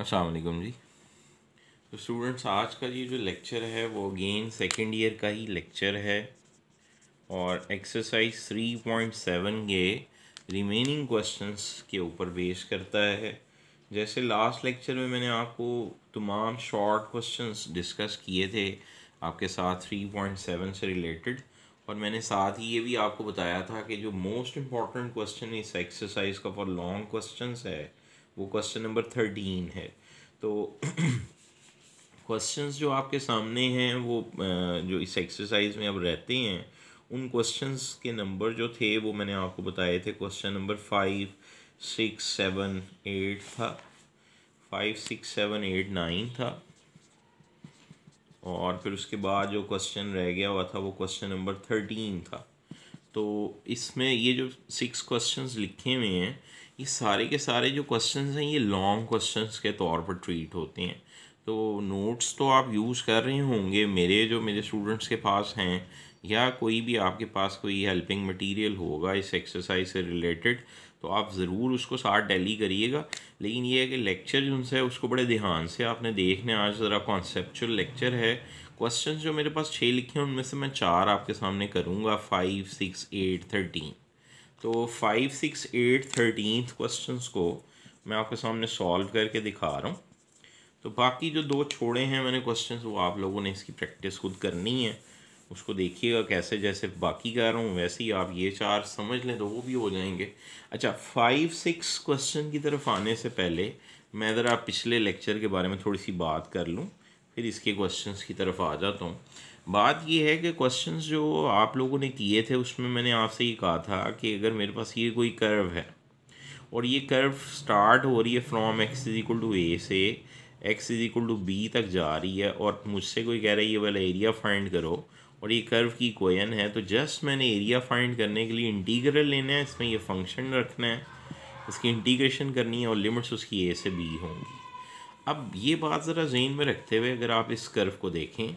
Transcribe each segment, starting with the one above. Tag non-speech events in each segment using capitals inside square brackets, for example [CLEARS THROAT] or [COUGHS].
असलकम जी तो स्टूडेंट्स आज का ये जो लेक्चर है वो अगेन सेकेंड ईयर का ही लेक्चर है और एक्सरसाइज थ्री पॉइंट सेवन के रिमेनिंग क्वेश्चंस के ऊपर बेस करता है जैसे लास्ट लेक्चर में मैंने आपको तमाम शॉर्ट क्वेश्चंस डिस्कस किए थे आपके साथ थ्री पॉइंट सेवन से रिलेटेड और मैंने साथ ही ये भी आपको बताया था कि जो मोस्ट इम्पॉर्टेंट क्वेश्चन इस एक्सरसाइज का फॉर लॉन्ग क्वेश्चन है वो क्वेश्चन नंबर थर्टीन है तो क्वेश्चंस [CLEARS THROAT] जो आपके सामने हैं वो जो इस एक्सरसाइज में अब रहते हैं उन क्वेश्चंस के नंबर जो थे वो मैंने आपको बताए थे question number five six seven eight था five six seven eight nine था और फिर उसके बाद जो क्वेश्चन रह गया हुआ था वो क्वेश्चन नंबर थर्टीन था तो इसमें ये जो सिक्स क्वेश्चंस लिखे हुए हैं ये सारे के सारे जो क्वेश्चन हैं ये लॉन्ग क्वेश्चन के तौर पर ट्रीट होते हैं तो नोट्स तो आप यूज़ कर रहे होंगे मेरे जो मेरे स्टूडेंट्स के पास हैं या कोई भी आपके पास कोई हेल्पिंग मटेरियल होगा इस एक्सरसाइज से रिलेटेड तो आप ज़रूर उसको साथ डेली करिएगा लेकिन ये है कि लेक्चर जो है उसको बड़े ध्यान से आपने देखने आज ज़रा कॉन्सेपचुअल लेक्चर है क्वेश्चन जो मेरे पास छः लिखे हैं उनमें से मैं चार आपके सामने करूँगा फाइव सिक्स एट थर्टीन तो five six eight thirteen question को मैं आपके सामने सॉल्व करके दिखा रहा हूँ तो बाकी जो दो छोड़े हैं मैंने क्वेश्चन वो आप लोगों ने इसकी प्रैक्टिस खुद करनी है उसको देखिएगा कैसे जैसे बाकी कर रहा हूँ वैसे ही आप ये चार समझ लें तो वो भी हो जाएंगे अच्छा फाइव सिक्स क्वेश्चन की तरफ आने से पहले मैं ज़रा पिछले लेक्चर के बारे में थोड़ी सी बात कर लूँ फिर इसके क्वेश्चंस की तरफ आ जाता हूँ बात ये है कि क्वेश्चंस जो आप लोगों ने किए थे उसमें मैंने आपसे ये कहा था कि अगर मेरे पास ये कोई कर्व है और ये कर्व स्टार्ट हो रही है from x is equal to a से x is equal to b तक जा रही है और मुझसे कोई कह रहा है ये वाला एरिया फाइंड करो और ये कर्व की कोयन है तो जस्ट मैंने एरिया फाइंड करने के लिए इंटीग्रल लेना है इसमें ये फंक्शन रखना है इसकी इंटीग्रेशन करनी है और लिमिट्स उसकी ए से बी होंगी अब ये बात ज़रा जहन में रखते हुए अगर आप इस कर्व को देखें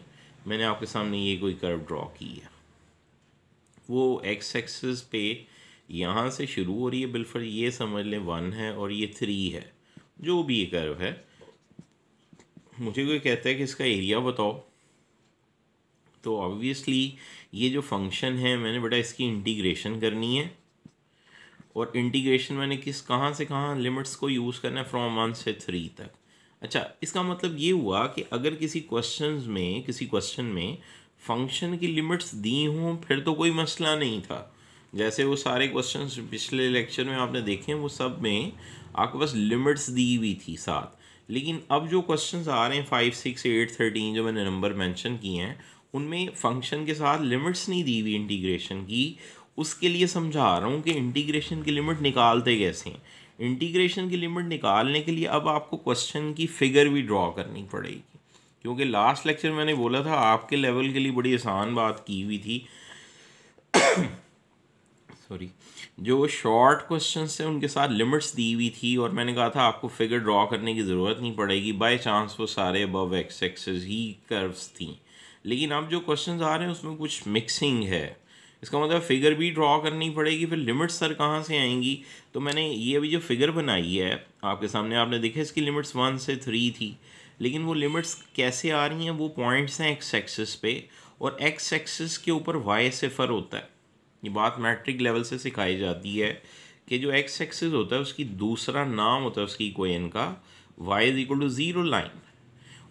मैंने आपके सामने ये कोई कर्व ड्रॉ की है वो एक्स एक्सेस पे यहाँ से शुरू हो रही है बिल्फर ये समझ लें वन है और ये थ्री है जो भी ये कर्व है मुझे कोई कहता है कि इसका एरिया बताओ तो ऑब्वियसली ये जो फंक्शन है मैंने बेटा इसकी इंटीग्रेशन करनी है और इंटीग्रेशन मैंने किस कहाँ से कहाँ लिमिट्स को यूज़ करना है फ्रॉम वन से थ्री तक अच्छा इसका मतलब ये हुआ कि अगर किसी क्वेश्चन में किसी क्वेश्चन में फंक्शन की लिमिट्स दी हों फिर तो कोई मसला नहीं था जैसे वो सारे क्वेश्चंस पिछले लेक्चर में आपने देखे हैं वो सब में आपके पास लिमिट्स दी हुई थी साथ लेकिन अब जो क्वेश्चंस आ रहे हैं फाइव सिक्स एट थर्टीन जो मैंने नंबर मेंशन किए हैं उनमें फंक्शन के साथ लिमिट्स नहीं दी हुई इंटीग्रेशन की उसके लिए समझा रहा हूँ कि इंटीग्रेशन की लिमिट निकालते कैसे हैं इंटीग्रेशन की लिमिट निकालने के लिए अब आपको क्वेश्चन की फिगर भी ड्रॉ करनी पड़ेगी क्योंकि लास्ट लेक्चर मैंने बोला था आपके लेवल के लिए बड़ी आसान बात की हुई थी सॉरी [COUGHS] जो शॉर्ट क्वेश्चन थे उनके साथ लिमिट्स दी हुई थी और मैंने कहा था आपको फिगर ड्रॉ करने की ज़रूरत नहीं पड़ेगी बाई चांस वो सारे अबव एक्स एक्सेस ही कर्व्स थी लेकिन अब जो क्वेश्चंस आ रहे हैं उसमें कुछ मिक्सिंग है इसका मतलब फिगर भी ड्रॉ करनी पड़ेगी फिर लिमिट्स सर कहाँ से आएंगी तो मैंने ये अभी जो फिगर बनाई है आपके सामने आपने देखा इसकी लिमिट्स वन से थ्री थी लेकिन वो लिमिट्स कैसे आ रही हैं वो पॉइंट्स हैं एक्स एक्सेस पे और एक्स एक्सेस के ऊपर वाई सिफर होता है ये बात मैट्रिक लेवल से सिखाई जाती है कि जो एक्स एक्सेस होता है उसकी दूसरा नाम होता है उसकी कोयन का y is equal to zero line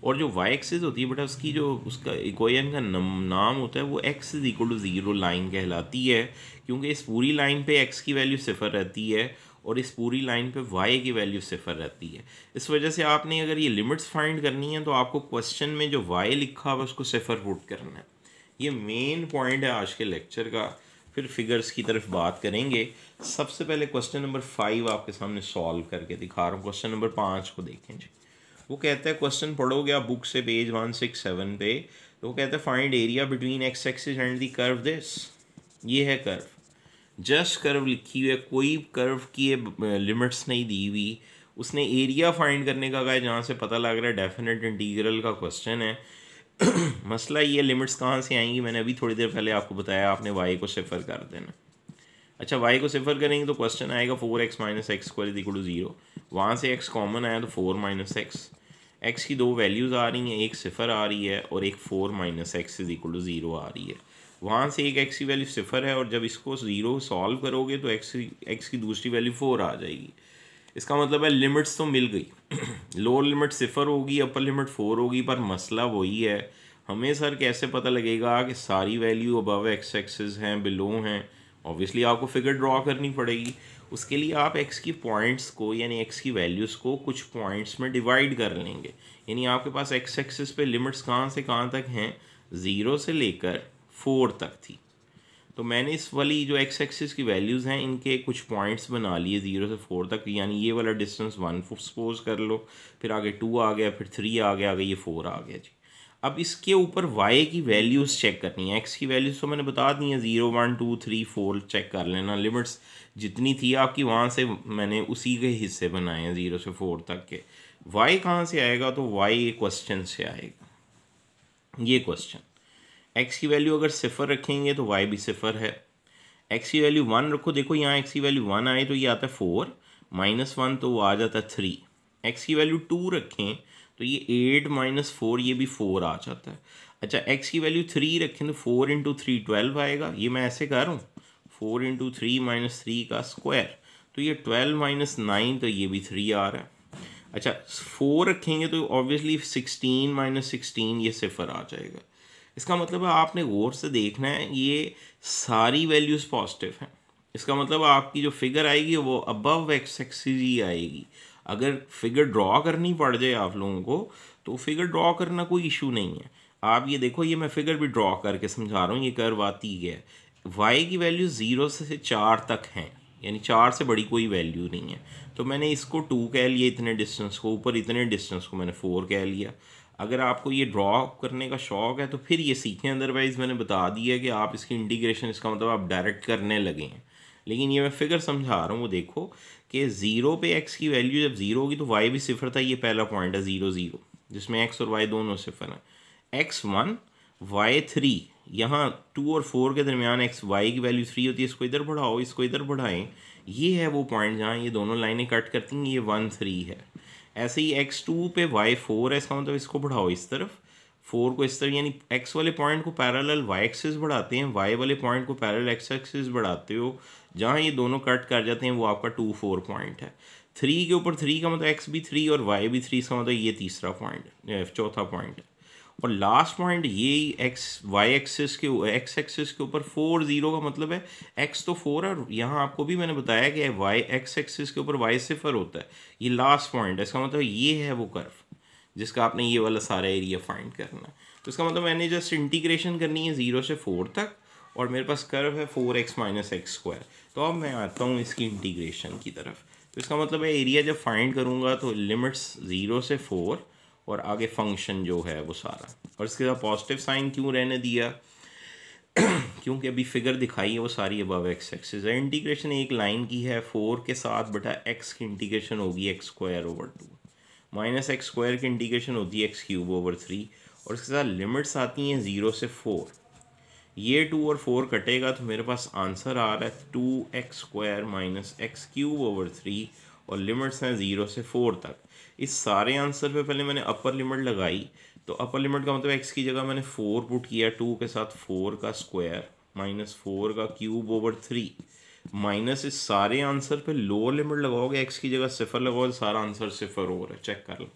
और जो वाई एक्सेस होती है बेटा उसकी जो उसका इक्वेशन का नाम होता है वो x is equal to zero line कहलाती है क्योंकि इस पूरी लाइन पे एक्स की वैल्यू सिफर रहती है और इस पूरी लाइन पे वाई की वैल्यू सिफर रहती है इस वजह से आपने अगर ये लिमिट्स फाइंड करनी है तो आपको क्वेश्चन में जो वाई लिखा हुआ उसको सिफर पुट करना है ये मेन पॉइंट है आज के लेक्चर का फिर फिगर्स की तरफ बात करेंगे सबसे पहले क्वेश्चन नंबर फाइव आपके सामने सॉल्व करके दिखा रहा हूँ क्वेश्चन नंबर पाँच को देखें जी वो कहता है क्वेश्चन पढ़ोगे आप बुक से पेज वन सिक्स सेवन पे तो वो कहता है find area between x axis and the curve this ये है कर्व जस्ट कर्व लिखी हुई है कोई कर्व की लिमिट्स नहीं दी हुई उसने एरिया फाइंड करने का कहा जहाँ से पता लग रहा है डेफिनेट इंटीग्रल का क्वेश्चन है [CLEARS THROAT] मसला ये लिमिट्स कहाँ से आएंगी मैंने अभी थोड़ी देर पहले आपको बताया आपने वाई को सिफर कर देना अच्छा वाई को सिफर करेंगे तो क्वेश्चन आएगा four x minus x square equal to zero वहाँ से एक्स कॉमन आया तो फोर माइनस एक्स एक्स की दो वैल्यूज़ आ रही हैं एक सिफर आ रही है और एक four minus x is equal to zero आ रही है वहाँ से एक एक्स की वैल्यू सिफर है और जब इसको ज़ीरो सॉल्व करोगे तो एक्स एक्स की दूसरी वैल्यू फोर आ जाएगी इसका मतलब है लिमिट्स तो मिल गई लोअर [CLEARS THROAT] लिमिट सिफर होगी अपर लिमिट फोर होगी पर मसला वही है हमें सर कैसे पता लगेगा कि सारी वैल्यू अबव एक्स एक्सेस हैं बिलो हैं ऑब्वियसली आपको फिगर ड्रॉ करनी पड़ेगी उसके लिए आप एक्स की पॉइंट्स को यानी एक्स की वैल्यूज़ को कुछ पॉइंट्स में डिवाइड कर लेंगे यानी आपके पास एक्स एक्सिस पे लिमिट्स कहाँ से कहाँ तक हैं ज़ीरो से लेकर फोर तक थी तो मैंने इस वाली जो एक्स एक्सिस की वैल्यूज़ हैं इनके कुछ पॉइंट्स बना लिए ज़ीरो से फोर तक यानी ये वाला डिस्टेंस वन सपोज कर लो फिर आगे टू आ गया फिर थ्री आ गया आगे ये फोर आ गया जी अब इसके ऊपर वाई की वैल्यूज़ चेक करनी है एक्स की वैल्यूज़ तो मैंने बता दी है zero one two three four check कर लेना लिमिट्स जितनी थी आपकी वहाँ से मैंने उसी के हिस्से बनाए हैं ज़ीरो से फोर तक के वाई कहाँ से आएगा तो वाई क्वेश्चन से आएगा ये क्वेश्चन एक्स की वैल्यू अगर सिफर रखेंगे तो वाई भी सिफर है एक्स की वैल्यू वन रखो देखो यहाँ एक्स की वैल्यू वन आए तो ये आता है फोर माइनस वन तो वो आ जाता है थ्री एक्स की वैल्यू टू रखें तो ये एट माइनस फोर ये भी फोर आ जाता है अच्छा एक्स की वैल्यू थ्री रखें तो फोर इंटू थ्री ट्वेल्व आएगा ये मैं ऐसे कर रहा हूँ four into three minus three का स्क्वायर तो ये ट्वेल्व माइनस नाइन तो ये भी थ्री आ रहा है अच्छा फोर रखेंगे तो ऑब्वियसली सिक्सटीन माइनस सिक्सटीन ये सिफर आ जाएगा इसका मतलब है आपने गौर से देखना है ये सारी वैल्यूज़ पॉजिटिव हैं इसका मतलब आपकी जो फिगर आएगी वो अबव एक्स एक्सिस ही आएगी अगर फिगर ड्रॉ करनी पड़ जाए आप लोगों को तो फिगर ड्रॉ करना कोई इशू नहीं है आप ये देखो ये मैं फिगर भी ड्रॉ करके समझा रहा हूँ ये कर्व आती है वाई की वैल्यू ज़ीरो से चार तक हैं यानी चार से बड़ी कोई वैल्यू नहीं है तो मैंने इसको टू कह लिया इतने डिस्टेंस को ऊपर इतने डिस्टेंस को मैंने फोर कह लिया अगर आपको ये ड्रॉ करने का शौक़ है तो फिर ये सीखें अदरवाइज़ मैंने बता दिया कि आप इसकी इंटीग्रेशन इसका मतलब आप डायरेक्ट करने लगे हैं लेकिन ये मैं फिगर समझा रहा हूँ वो देखो कि ज़ीरो पे एक्स की वैल्यू जब ज़ीरो होगी तो वाई भी सिफर था ये पहला पॉइंट है ज़ीरो ज़ीरो जिसमें एक्स और वाई दोनों सिफर हैं एक्स वन वाई थ्री यहाँ टू और फोर के दरमियान एक्स वाई की वैल्यू थ्री होती है इसको इधर बढ़ाओ इसको इधर बढ़ाएं ये है वो पॉइंट जहाँ ये दोनों लाइनें कट करती हैं ये वन थ्री है ऐसे ही एक्स टू पे वाई फोर है इसका मतलब इसको बढ़ाओ इस तरफ फोर को इस तरह यानी एक्स वाले पॉइंट को पैरल वाई एक्सेस बढ़ाते हैं वाई वाले पॉइंट को पैरल एक्स एक्सेस बढ़ाते हो जहाँ ये दोनों कट कर जाते हैं वो आपका टू फोर पॉइंट है थ्री के ऊपर थ्री का मतलब एक्स भी थ्री और वाई भी थ्री इसका मतलब ये तीसरा पॉइंट चौथा पॉइंट है और लास्ट पॉइंट ये एक्स वाई एक्सेस के एक्स एक्सेस के ऊपर फोर जीरो का मतलब है एक्स तो फोर और यहाँ आपको भी मैंने बताया कि वाई एक्स एक्सेस के ऊपर वाई सिफर होता है ये लास्ट पॉइंट है इसका मतलब ये है वो कर्व जिसका आपने ये वाला सारा एरिया फाइंड करना है तो इसका मतलब मैंने जस्ट इंटीग्रेशन करनी है ज़ीरो से फोर तक और मेरे पास कर्व है four x minus x square तो अब मैं आता हूँ इसकी इंटीग्रेशन की तरफ तो इसका मतलब है एरिया जब फाइंड करूँगा तो लिमिट्स ज़ीरो से फोर और आगे फंक्शन जो है वो सारा और इसके साथ पॉजिटिव साइन क्यों रहने दिया [CLEARS THROAT] क्योंकि अभी फिगर दिखाई है वो सारी अबव एक्स एक्सेस है इंटीग्रेशन एक लाइन की है फोर के साथ बटा एक्स की इंटीग्रेशन होगी x square over two minus x square की इंडिकेशन होती है एक्स क्यूब ओवर थ्री और इसके साथ लिमिट्स आती हैं ज़ीरो से फोर ये टू और फोर कटेगा तो मेरे पास आंसर आ रहा है two x square minus x cube over three और लिमिट्स हैं ज़ीरो से फोर तक इस सारे आंसर पे पहले मैंने अपर लिमिट लगाई तो अपर लिमिट का मतलब एक्स की जगह मैंने फोर पुट किया टू के साथ फोर का स्क्वायर माइनस फोर का क्यूब ओवर थ्री माइनस इस सारे आंसर पे लोअर लिमिट लगाओगे एक्स की जगह सिफर लगाओ तो सारा आंसर सिफर हो रहा है चेक कर लो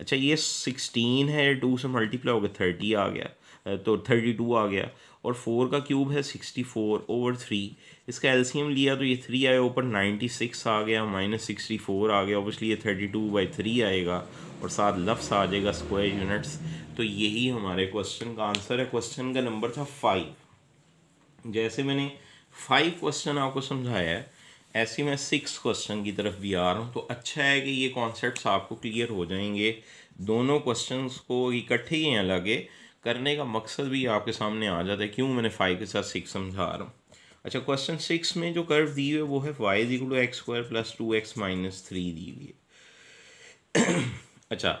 अच्छा ये सिक्सटीन है टू से मल्टीप्लाई हो गया थर्टी आ गया तो थर्टी टू आ गया और फोर का क्यूब है सिक्सटी फोर ओवर थ्री इसका एलसीएम लिया तो ये थ्री आया ऊपर नाइन्टी सिक्स आ गया माइनस सिक्सटी फोर आ गया ऑब्वियसली ये थर्टी टू बाई थ्री आएगा और साथ लफ्स आ जाएगा स्क्वायर यूनिट्स तो यही हमारे क्वेश्चन का आंसर है क्वेश्चन का नंबर था फाइव जैसे मैंने फाइव क्वेश्चन आपको समझाया है ऐसे मैं सिक्स क्वेश्चन की तरफ भी आ रहा हूँ तो अच्छा है कि ये कॉन्सेप्ट आपको क्लियर हो जाएंगे दोनों क्वेश्चन को इकट्ठे ही हैं लगे करने का मकसद भी आपके सामने आ जाता है क्यों मैंने फाइव के साथ सिक्स समझा रहा हूँ अच्छा क्वेश्चन सिक्स में जो कर्व दी हुई है वो है y is equal to x square plus two x minus three दी हुई है [CLEARS THROAT] अच्छा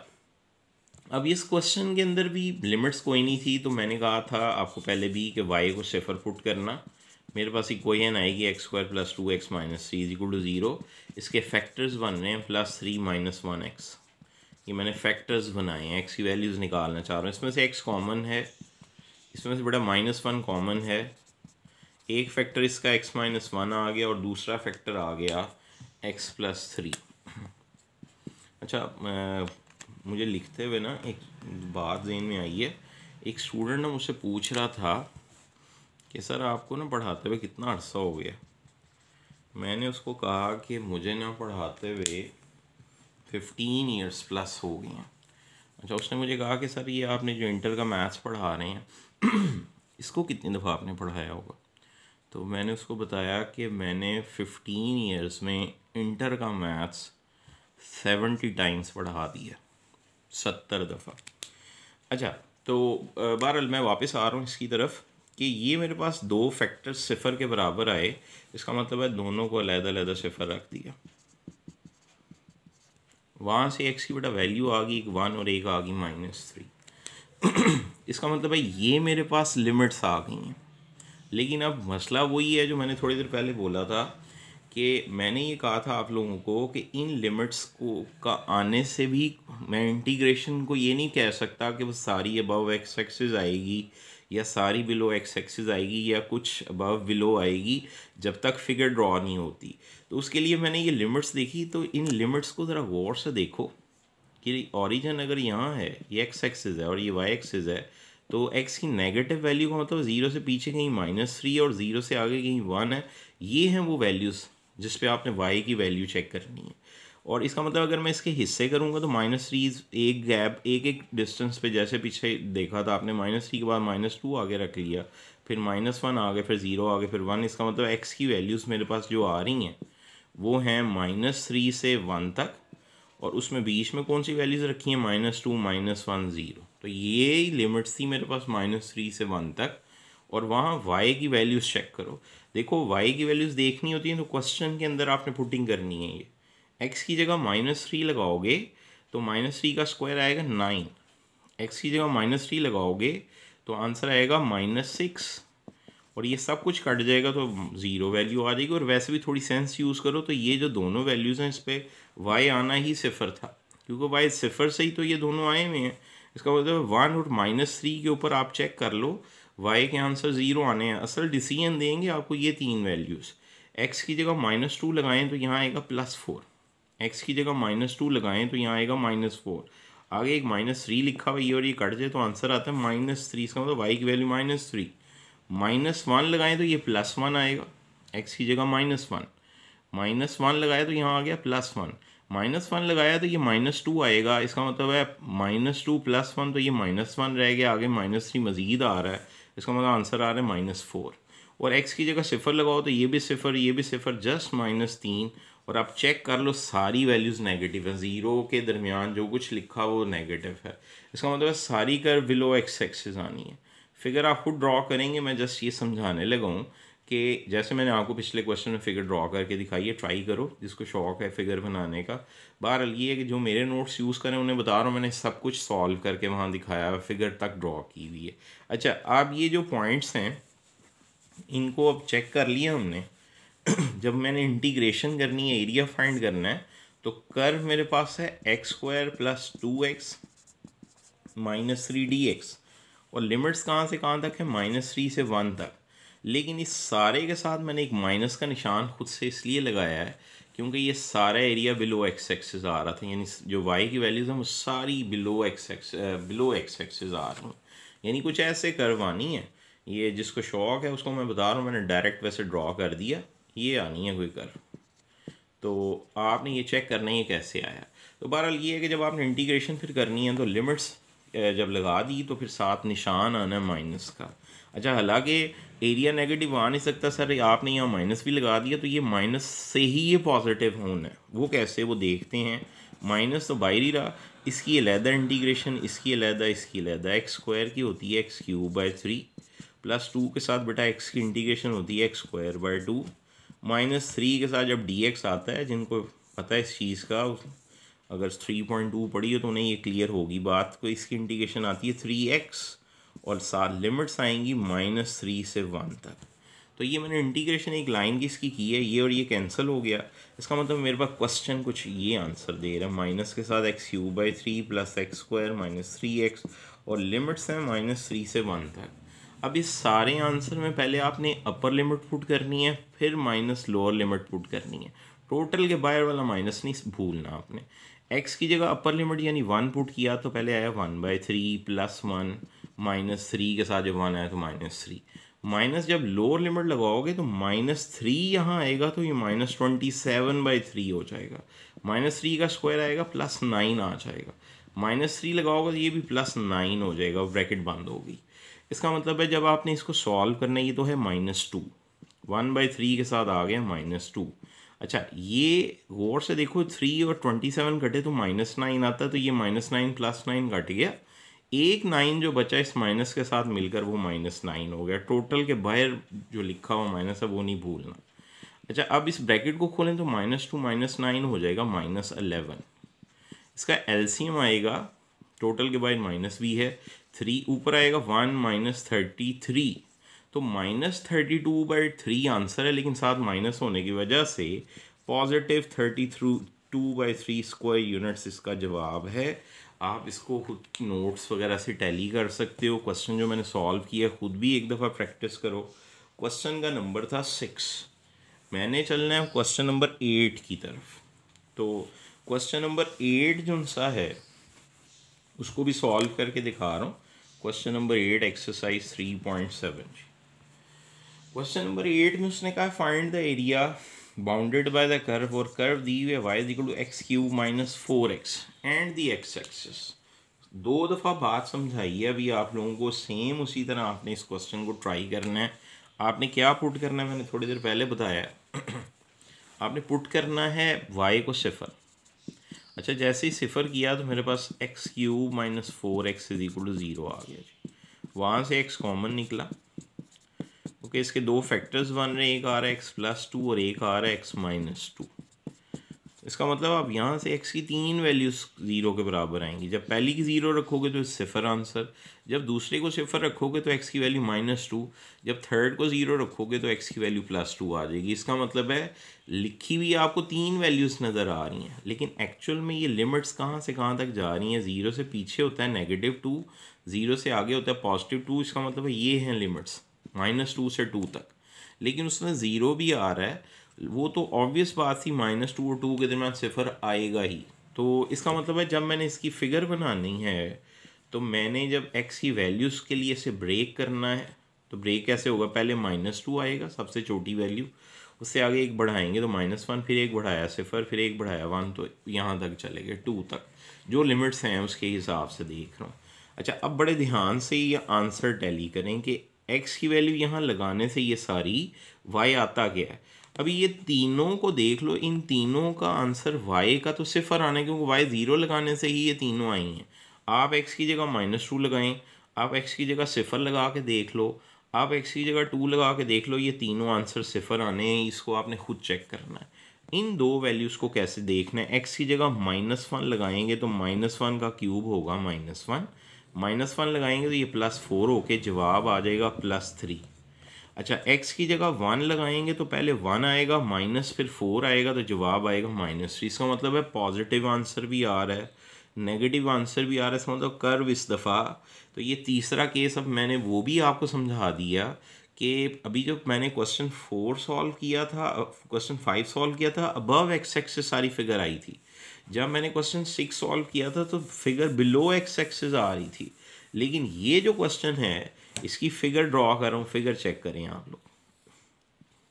अब इस क्वेश्चन के अंदर भी लिमिट्स कोई नहीं थी तो मैंने कहा था आपको पहले भी कि वाई को सिफर पुट करना मेरे पास इक्वेशन आएगी x square plus two x minus three is equal to zero इसके फैक्टर्स बन रहे हैं plus three minus one x ये मैंने फैक्टर्स बनाए हैं एक्स की वैल्यूज़ निकालना चाह रहा हूँ इसमें से एक्स कॉमन है इसमें से बड़ा माइनस वन कॉमन है एक फैक्टर इसका एक्स माइनस वन आ गया और दूसरा फैक्टर आ गया एक्स प्लस थ्री अच्छा आ, मुझे लिखते हुए ना एक बात जहन में आई है एक स्टूडेंट ना मुझसे पूछ रहा था कि सर आपको ना पढ़ाते हुए कितना अरसा हो गया मैंने उसको कहा कि मुझे ना पढ़ाते हुए फिफ्टीन ईयर्स प्लस हो गए हैं अच्छा उसने मुझे कहा कि सर ये आपने जो इंटर का मैथ्स पढ़ा रहे हैं [CLEARS THROAT] इसको कितनी दफ़ा आपने पढ़ाया होगा तो मैंने उसको बताया कि मैंने फिफ्टीन ईयर्स में इंटर का मैथ्स सेवेंटी टाइम्स पढ़ा दिया सत्तर दफ़ा अच्छा तो बहरहाल मैं वापस आ रहा हूँ इसकी तरफ कि ये मेरे पास दो फैक्टर सिफर के बराबर आए इसका मतलब है दोनों को अलहदा अलहदा सिफर रख दिया वहाँ से एक्स की बेटा वैल्यू आ गई एक वन और एक आ गई माइनस थ्री [CLEARS THROAT] इसका मतलब है ये मेरे पास लिमिट्स आ गई हैं लेकिन अब मसला वही है जो मैंने थोड़ी देर पहले बोला था कि मैंने ये कहा था आप लोगों को कि इन लिमिट्स को का आने से भी मैं इंटीग्रेशन को ये नहीं कह सकता कि वो सारी अबव एक्स एक्सेस आएगी या सारी बिलो एक्स एक्सिस आएगी या कुछ अबव बिलो आएगी जब तक फिगर ड्रॉ नहीं होती तो उसके लिए मैंने ये लिमिट्स देखी तो इन लिमिट्स को ज़रा गौर से देखो कि ऑरिजन अगर यहाँ है ये एक्स एक्सिस है और ये वाई एक्सिस है तो एक्स की नेगेटिव वैल्यू का मतलब ज़ीरो से पीछे कहीं माइनस थ्री और ज़ीरो से आगे कहीं वन है ये हैं वो वैल्यूज़ जिस पे आपने वाई की वैल्यू चेक करनी है और इसका मतलब अगर मैं इसके हिस्से करूँगा तो माइनस थ्री एक गैप एक एक डिस्टेंस पे जैसे पीछे देखा था आपने माइनस थ्री के बाद माइनस टू आगे रख लिया फिर माइनस वन आगे फिर ज़ीरो आगे फिर वन इसका मतलब एक्स की वैल्यूज़ मेरे पास जो आ रही हैं वो हैं माइनस थ्री से वन तक और उसमें बीच में कौन सी वैल्यूज़ रखी हैं minus two minus one zero तो ये लिमिट्स थी मेरे पास माइनस थ्री से वन तक और वहाँ वाई की वैल्यूज़ चेक करो देखो वाई की वैल्यूज़ देखनी होती हैं तो क्वेश्चन के अंदर आपने पुटिंग करनी है ये एक्स की जगह माइनस थ्री लगाओगे तो माइनस थ्री का स्क्वायर आएगा नाइन एक्स की जगह माइनस थ्री लगाओगे तो आंसर आएगा माइनस सिक्स और ये सब कुछ कट जाएगा तो ज़ीरो वैल्यू आ जाएगी और वैसे भी थोड़ी सेंस यूज़ करो तो ये जो दोनों वैल्यूज़ हैं इस पर वाई आना ही सिफर था क्योंकि वाई सिफर से ही तो ये दोनों आए हुए हैं इसका मतलब वन और माइनस थ्री के ऊपर आप चेक कर लो वाई के आंसर ज़ीरो आने हैं असल डिसीजन देंगे आपको ये तीन वैल्यूज़ एक्स की जगह माइनस टू लगाएँ तो यहाँ आएगा प्लस फोर एक्स की जगह माइनस टू लगाएं तो यहाँ आएगा माइनस फोर आगे एक माइनस थ्री लिखा हुआ ये और ये कट जाए तो आंसर आता है माइनस थ्री इसका मतलब वाई की value minus three minus one लगाएं तो ये प्लस वन आएगा एक्स की जगह माइनस वन माइनस वन लगाया तो यहाँ आ गया प्लस वन माइनस वन लगाया तो ये माइनस टू आएगा इसका मतलब है माइनस टू प्लस वन तो ये माइनस वन रह गया आगे माइनस थ्री मज़ीद आ रहा है इसका मतलब आंसर आ रहा है माइनस फोर और एक्स की जगह सिफर लगाओ तो ये भी सिफर ये भी सिफर जस्ट माइनस तीन और आप चेक कर लो सारी वैल्यूज़ नेगेटिव हैं ज़ीरो के दरमियान जो कुछ लिखा वो नेगेटिव है इसका मतलब सारी कर बिलो एक्स एक्सेस आनी है फिगर आप खुद ड्रॉ करेंगे मैं जस्ट ये समझाने लगा हूँ कि जैसे मैंने आपको पिछले क्वेश्चन में फिगर ड्रॉ करके दिखाई है ट्राई करो जिसको शौक है फिगर बनाने का बहरहाल ये है कि जो मेरे नोट्स यूज़ करें उन्हें बता रहा हूँ मैंने सब कुछ सॉल्व करके वहाँ दिखाया है फिगर तक ड्रॉ की हुई है अच्छा आप ये जो पॉइंट्स हैं इनको अब चेक कर लिया हमने [CLEARS THROAT] जब मैंने इंटीग्रेशन करनी है एरिया फाइंड करना है तो कर्व मेरे पास है x square plus two x minus three d x और लिमिट्स कहाँ से कहाँ तक है माइनस थ्री से वन तक लेकिन इस सारे के साथ मैंने एक माइनस का निशान खुद से इसलिए लगाया है क्योंकि ये सारा एरिया बिलो एक्स एक्सेस आ रहा था यानी जो वाई की वैल्यूज़ है वो सारी below x x below x axis आ रही हैं यानी कुछ ऐसे करवानी है ये जिसको शौक है उसको मैं बता रहा हूँ मैंने डायरेक्ट वैसे ड्रॉ कर दिया ये आनी है कोई कर तो आपने ये चेक करना है कैसे आया तो बहरहाल ये है कि जब आपने इंटीग्रेशन फिर करनी है तो लिमिट्स जब लगा दी तो फिर साथ निशान आना है माइनस का अच्छा हालांकि एरिया नेगेटिव आ नहीं सकता सर आपने यहाँ माइनस भी लगा दिया तो ये माइनस से ही ये पॉजिटिव होना है वो कैसे वो देखते हैं माइनस तो बाहर ही रहा इसकी अलहदा इंटीग्रेशन इसकी अलहदा इसकी अलहदा एक्स स्क्वायर की होती है x cube by three plus two के साथ बेटा एक्स की इंटीग्रेशन होती है x square by two minus three के साथ जब डी एक्स आता है जिनको पता है इस चीज़ का अगर थ्री पॉइंट टू पड़ी हो तो उन्हें ये क्लियर होगी बात को तो इसकी इंडिकेशन आती है थ्री एक्स और साथ लिमिट्स आएंगी माइनस थ्री से वन तक तो ये मैंने इंटीग्रेशन एक लाइन की इसकी की है ये और ये कैंसिल हो गया इसका मतलब मेरे पास क्वेश्चन कुछ ये आंसर दे रहा है माइनस के साथ x u by three plus x square minus three x और लिमिट्स हैं माइनस थ्री से वन तक अब इस सारे आंसर में पहले आपने अपर लिमिट पुट करनी है फिर माइनस लोअर लिमिट पुट करनी है टोटल के बाहर वाला माइनस नहीं भूलना आपने एक्स की जगह अपर लिमिट यानी वन पुट किया तो पहले आया one by three plus one minus three के साथ जब वन आया तो माइनस थ्री माइनस जब लोअर लिमिट लगाओगे तो माइनस थ्री यहाँ आएगा तो ये minus twenty seven by three हो जाएगा माइनस थ्री का स्क्वायर आएगा प्लस नाइन आ जाएगा माइनस थ्री लगाओगे तो ये भी प्लस नाइन हो जाएगा ब्रैकेट बंद होगी इसका मतलब है जब आपने इसको सॉल्व करना ये तो है minus two one by three के साथ आ गया माइनस टू अच्छा ये गौर से देखो थ्री और ट्वेंटी सेवन कटे तो माइनस नाइन आता तो ये minus nine plus nine cut गया एक नाइन जो बचा इस माइनस के साथ मिलकर वो माइनस नाइन हो गया टोटल के बाहर जो लिखा हुआ माइनस है वो नहीं भूलना अच्छा अब इस ब्रैकेट को खोलें तो माइनस टू माइनस नाइन हो जाएगा माइनस अलेवन इसका एलसीएम आएगा टोटल के बाहर माइनस भी है थ्री ऊपर आएगा वन माइनस थर्टी थ्री तो minus thirty two by three answer है लेकिन साथ माइनस होने की वजह से positive thirty through two by three square units इसका जवाब है आप इसको खुद की नोट्स वगैरह से टैली कर सकते हो क्वेश्चन जो मैंने सॉल्व किया खुद भी एक दफ़ा प्रैक्टिस करो क्वेश्चन का नंबर था सिक्स मैंने चलना है क्वेश्चन नंबर एट की तरफ तो क्वेश्चन नंबर एट जो सा है उसको भी सॉल्व करके दिखा रहा हूँ question number eight exercise three point seven question number eight में उसने कहा find the area bounded by the curve और कर्व दी हुई y equal to x cube minus four x and the x axis दो दफ़ा बात समझाई है अभी आप लोगों को सेम उसी तरह आपने इस क्वेश्चन को ट्राई करना है आपने क्या पुट करना है मैंने थोड़ी देर पहले बताया [CLEARS THROAT] आपने पुट करना है वाई को सिफर अच्छा जैसे ही सिफर किया तो मेरे पास x cube minus four x is equal to zero आ गया जी वहाँ से एक्स कॉमन निकला ओके इसके दो फैक्टर्स बन रहे हैं एक आ रहा है एक्स प्लस टू और एक आ रहा है एक्स माइनस टू इसका मतलब आप यहाँ से एक्स की तीन वैल्यूज ज़ीरो के बराबर आएंगी जब पहली की ज़ीरो रखोगे तो सिफर आंसर जब दूसरे को सिफर रखोगे तो एक्स की वैल्यू माइनस टू जब थर्ड को ज़ीरो रखोगे तो एक्स की वैल्यू प्लस टू आ जाएगी इसका मतलब है लिखी हुई आपको तीन वैल्यूज़ नज़र आ रही हैं लेकिन एक्चुअल में ये लिमिट्स कहाँ से कहाँ तक जा रही हैं ज़ीरो से पीछे होता है नेगेटिव टू ज़ीरो से आगे होता है पॉजिटिव टू इसका मतलब है ये हैं लिमिट्स माइनस टू से टू तक लेकिन उसमें ज़ीरो भी आ रहा है वो तो ऑब्वियस बात थी माइनस टू और टू के दरमियान सिफर आएगा ही तो इसका मतलब है जब मैंने इसकी फिगर बनानी है तो मैंने जब एक्स की वैल्यूज़ के लिए इसे ब्रेक करना है तो ब्रेक कैसे होगा पहले माइनस टू आएगा सबसे छोटी वैल्यू उससे आगे एक बढ़ाएंगे तो माइनस वन फिर एक बढ़ाया सिफर फिर एक बढ़ाया वन तो यहाँ तक चले गए टू तक जो लिमिट्स हैं उसके हिसाब से देख रहा हूँ अच्छा अब बड़े ध्यान से ये आंसर टैली करें कि एक्स की वैल्यू यहाँ लगाने से ये सारी वाई आता गया है अभी ये तीनों को देख लो इन तीनों का आंसर वाई का तो सिफर आना है क्योंकि वाई ज़ीरो लगाने से ही ये तीनों आई हैं आप एक्स की जगह माइनस टू लगाएं आप एक्स की जगह सिफर लगा के देख लो आप एक्स की जगह टू लगा के देख लो ये तीनों आंसर सिफर आने हैं इसको आपने खुद चेक करना है इन दो वैल्यूज़ को कैसे देखना है एक्स की जगह माइनस वन लगाएंगे तो माइनस वन का क्यूब होगा माइनस वन माइनस वन लगाएंगे तो ये प्लस फोर होके जवाब आ जाएगा प्लस थ्री अच्छा एक्स की जगह वन लगाएंगे तो पहले वन आएगा माइनस फिर फोर आएगा तो जवाब आएगा माइनस थ्री इसका मतलब है पॉजिटिव आंसर भी आ रहा है नेगेटिव आंसर भी आ रहा है इसका मतलब कर्व इस दफ़ा तो ये तीसरा केस अब मैंने वो भी आपको समझा दिया कि अभी जो मैंने क्वेश्चन फोर सॉल्व किया था क्वेश्चन फाइव सॉल्व किया था अबव एक्स एक्स सारी फिगर आई थी जब मैंने क्वेश्चन सिक्स सॉल्व किया था तो फिगर बिलो एक्स एक्सेस आ रही थी लेकिन ये जो क्वेश्चन है इसकी फिगर ड्रॉ कर रहा हूँ फिगर चेक करें आप लोग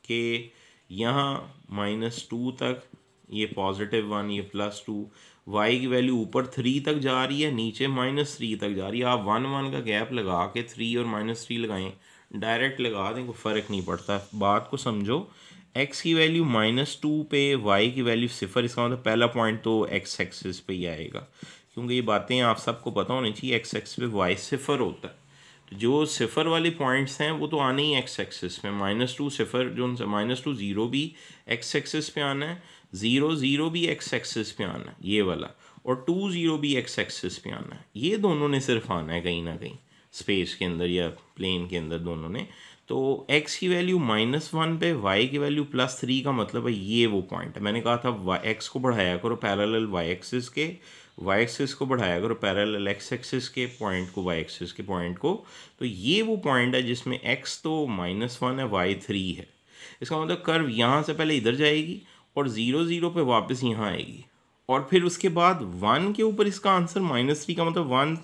कि यहाँ माइनस टू तक ये पॉजिटिव वन ये प्लस टू वाई की वैल्यू ऊपर थ्री तक जा रही है नीचे माइनस थ्री तक जा रही है आप वन वन का गैप लगा के थ्री और माइनस थ्री लगाएं डायरेक्ट लगा दें कोई फ़र्क नहीं पड़ता बात को समझो एक्स की वैल्यू माइनस टू पे वाई की वैल्यू सिफर इसका मतलब पहला पॉइंट तो एक्स एक्सिस पे ही आएगा क्योंकि ये बातें आप सबको पता होनी चाहिए एक्स एक्स पे वाई सिफर होता है जो सिफर वाले पॉइंट्स हैं वो तो आने ही एक्स एक्सिस पे माइनस टू सिफर जो उनसे माइनस टू ज़ीरो भी एक्स एक्सिस पे आना है ज़ीरो ज़ीरो भी एक्स एक्सिस पे आना है ये वाला और टू ज़ीरो भी एक्स एक्सिस पे आना है ये दोनों ने सिर्फ आना है कहीं ना कहीं स्पेस के अंदर या प्लेन के अंदर दोनों ने तो एक्स की वैल्यू माइनस वन पे वाई की वैल्यू प्लस थ्री का मतलब है ये वो पॉइंट है मैंने कहा था वाई एक्स को बढ़ाया करो पैरेलल वाई एक्सिस के वाई एक्सिस को बढ़ाया करो पैरेलल एक्स एक्सिस के पॉइंट को वाई एक्सिस के पॉइंट को तो ये वो पॉइंट है जिसमें एक्स तो माइनस वन है वाई थ्री है इसका मतलब कर्व यहाँ से पहले इधर जाएगी और ज़ीरो ज़ीरो पे वापस यहाँ आएगी और फिर उसके बाद वन के ऊपर इसका आंसर माइनस थ्री का मतलब वन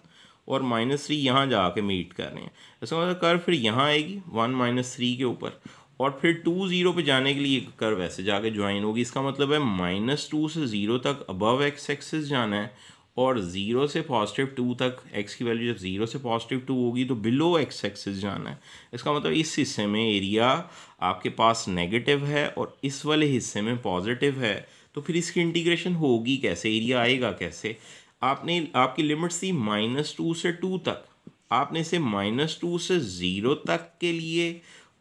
और माइनस थ्री यहाँ जा मीट कर रहे हैं इसका मतलब कर्व फिर यहाँ आएगी वन माइनस थ्री के ऊपर और फिर टू ज़ीरो पे जाने के लिए कर वैसे जाके ज्वाइन होगी इसका मतलब है माइनस टू से ज़ीरो तक अबव एक्स एक्सेस जाना है और ज़ीरो से पॉजिटिव टू तक एक्स की वैल्यू जब ज़ीरो से पॉजिटिव टू होगी तो बिलो एक्स एक्सेस जाना है इसका मतलब इस हिस्से में एरिया आपके पास नेगेटिव है और इस वाले हिस्से में पॉजिटिव है तो फिर इसकी इंटीग्रेशन होगी कैसे एरिया आएगा कैसे आपने आपकी लिमिट्स थी माइनस टू से टू तक आपने इसे माइनस टू से ज़ीरो तक के लिए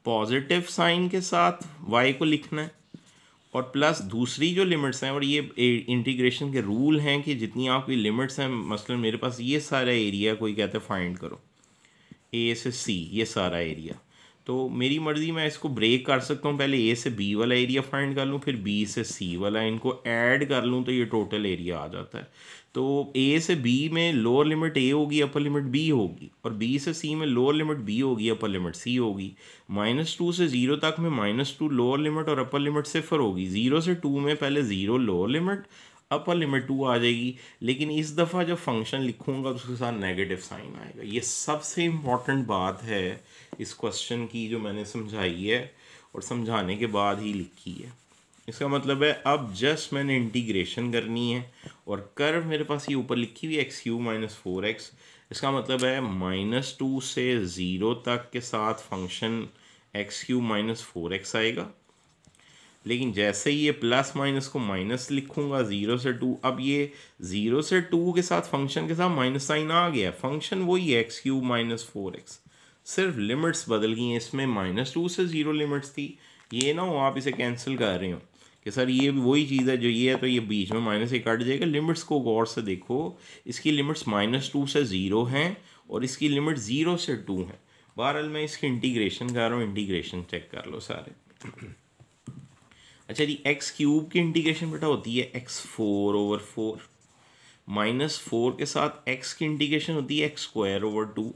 पॉजिटिव साइन के साथ वाई को लिखना है और प्लस दूसरी जो लिमिट्स हैं और ये इंटीग्रेशन के रूल हैं कि जितनी आपकी लिमिट्स हैं मसलन मेरे पास ये सारा एरिया कोई कहते हैं फाइंड करो ए से सी ये सारा एरिया तो मेरी मर्ज़ी मैं इसको ब्रेक कर सकता हूँ पहले ए से बी वाला एरिया फाइंड कर लूँ फिर बी से सी वाला इनको ऐड कर लूँ तो ये टोटल एरिया आ जाता है तो ए से बी में लोअर लिमिट ए होगी अपर लिमिट बी होगी और बी से सी में लोअर लिमिट बी होगी अपर लिमिट सी होगी माइनस टू से ज़ीरो तक में माइनस टू लोअर लिमिट और अपर लिमिट सिफर होगी ज़ीरो से टू में पहले zero lower limit upper limit two आ जाएगी लेकिन इस दफ़ा जब फंक्शन लिखूंगा तो उसके साथ नेगेटिव साइन आएगा ये सबसे इम्पॉर्टेंट बात है इस क्वेश्चन की जो मैंने समझाई है और समझाने के बाद ही लिखी है इसका मतलब है अब जस्ट मैंने इंटीग्रेशन करनी है और कर्व मेरे पास ये ऊपर लिखी हुई x cube minus four x इसका मतलब है माइनस टू से ज़ीरो तक के साथ function x cube minus four x आएगा लेकिन जैसे ही ये प्लस माइनस को माइनस लिखूंगा ज़ीरो से टू अब ये ज़ीरो से टू के साथ फंक्शन के साथ माइनस साइन आ गया फंक्शन वही है x cube minus four x सिर्फ लिमिट्स बदल गई हैं इसमें माइनस टू से ज़ीरो लिमिट्स थी ये ना हो आप इसे कैंसिल कर रहे हो कि सर ये वही चीज़ है जो ये है तो ये बीच में माइनस ही कट जाएगा लिमिट्स को गौर से देखो इसकी लिमिट्स माइनस टू से ज़ीरो हैं और इसकी लिमिट ज़ीरो से टू हैं बहरहाल मैं इसकी इंटीग्रेशन कर रहा हूँ इंटीग्रेशन चेक कर लो सारे अच्छा जी एक्स क्यूब की इंटीग्रेशन बेटा होती है x four over four minus four के साथ एक्स की इंटीग्रेशन होती है एक्स स्क्वायर ओवर टू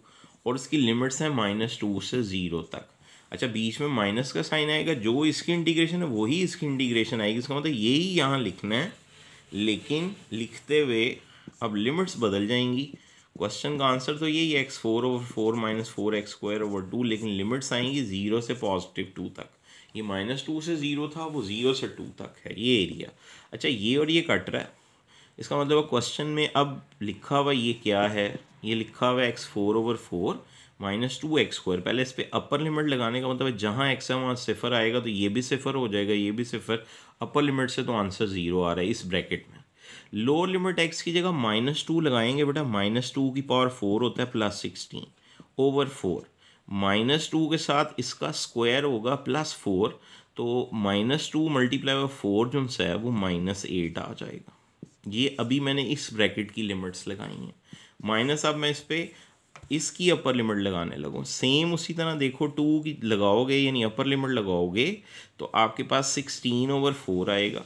और इसकी लिमिट्स हैं माइनस टू से ज़ीरो तक अच्छा बीच में माइनस का साइन आएगा जो इसकी इंटीग्रेशन है वही इसकी इंटीग्रेशन आएगी इसका मतलब यही यहाँ लिखना है लेकिन लिखते हुए अब लिमिट्स बदल जाएंगी क्वेश्चन का आंसर तो यही x four over four minus four x square over two लेकिन लिमिट्स आएंगी ज़ीरो से पॉजिटिव टू तक ये माइनस टू से ज़ीरो था वो ज़ीरो से टू तक है ये एरिया अच्छा ये और ये कट रहा है इसका मतलब क्वेश्चन में अब लिखा हुआ ये क्या है ये लिखा हुआ x four over four minus two x square पहले इस पर अपर लिमिट लगाने का मतलब है जहाँ एक्स है वहाँ सिफर आएगा तो ये भी सिफर हो जाएगा ये भी सिफर अपर लिमिट से तो आंसर ज़ीरो आ रहा है इस ब्रैकेट में लोअर लिमिट एक्स की जगह माइनस टू लगाएंगे बेटा माइनस टू की पावर फोर होता है plus sixteen over four minus two के साथ इसका स्क्वायर होगा प्लस फोर तो minus two multiply by four जो है वो माइनस एट आ जाएगा ये अभी मैंने इस ब्रैकेट की लिमिट्स लगाई हैं माइनस अब मैं इस पर इसकी अपर लिमिट लगाने लगो सेम उसी तरह देखो टू की लगाओगे यानी अपर लिमिट लगाओगे तो आपके पास सिक्सटीन ओवर फोर आएगा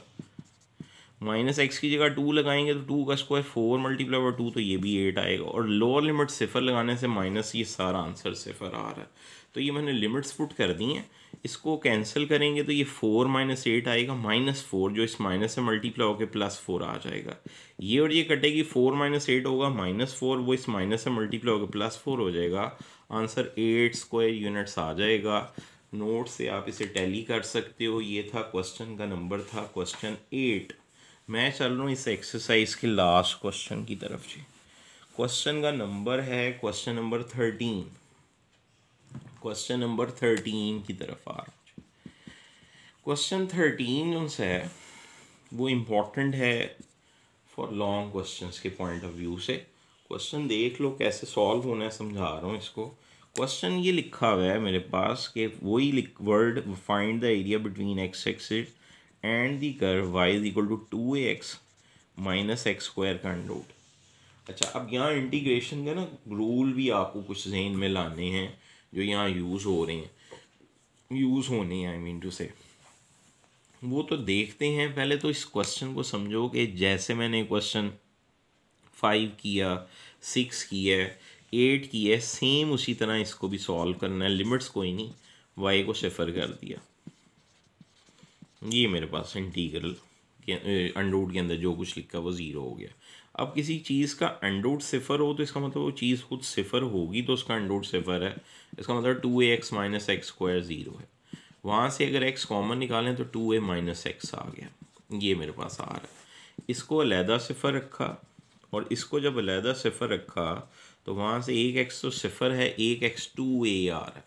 माइनस एक्स की जगह टू लगाएंगे तो टू का square four multiply by two तो ये भी एट आएगा और लोअर लिमिट सिफर लगाने से माइनस ये सारा आंसर सिफर आ रहा है तो ये मैंने लिमिट्स पुट कर दी हैं इसको कैंसिल करेंगे तो ये फोर माइनस एट आएगा माइनस फोर जो इस माइनस से मल्टीप्लाई होकर प्लस फोर आ जाएगा ये और ये कटेगी फोर माइनस एट होगा माइनस फोर वो इस माइनस से मल्टीप्लाई होकर प्लस फोर हो जाएगा आंसर एट स्क्वायर यूनिट्स आ जाएगा नोट से आप इसे टैली कर सकते हो ये था क्वेश्चन का नंबर था क्वेश्चन एट मैं चल रहा हूँ इस एक्सरसाइज के लास्ट क्वेश्चन की तरफ जी क्वेश्चन का नंबर है question number thirteen question number thirteen की तरफ आ रहा क्वेश्चन थर्टीन जो है वो इम्पोर्टेंट है फॉर लॉन्ग क्वेश्चन के पॉइंट ऑफ व्यू से क्वेश्चन देख लो कैसे सॉल्व होना है समझा रहा हूँ इसको क्वेश्चन ये लिखा हुआ है मेरे पास कि वही word find the area between x x and the curve y is equal to two x minus x square का अंडोट अच्छा अब यहाँ इंटीग्रेशन का ना रूल भी आपको कुछ जहन में लाने हैं जो यहाँ यूज़ हो रहे हैं यूज़ होने आई मीन टू से वो तो देखते हैं पहले तो इस क्वेश्चन को समझो कि जैसे मैंने क्वेश्चन फाइव किया सिक्स किया एट किया सेम उसी तरह इसको भी सॉल्व करना है लिमिट्स कोई नहीं वाई को सेफर कर दिया ये मेरे पास इंटीग्रल के अंडरूट के अंदर जो कुछ लिखा वो ज़ीरो हो गया अब किसी चीज़ का एंडोड सिफर हो तो इसका मतलब वो चीज़ खुद सिफर होगी तो उसका एंडोड सिफर है इसका मतलब two a x minus x square zero है वहाँ से अगर एक्स कॉमन निकालें तो टू ए माइनस एक्स आ गया ये मेरे पास आ रहा है इसको अलहदा सिफर रखा और इसको जब अलहदा सिफर रखा तो वहाँ से एक एक्स तो सिफर है एक एक्स टू ए आ रहा है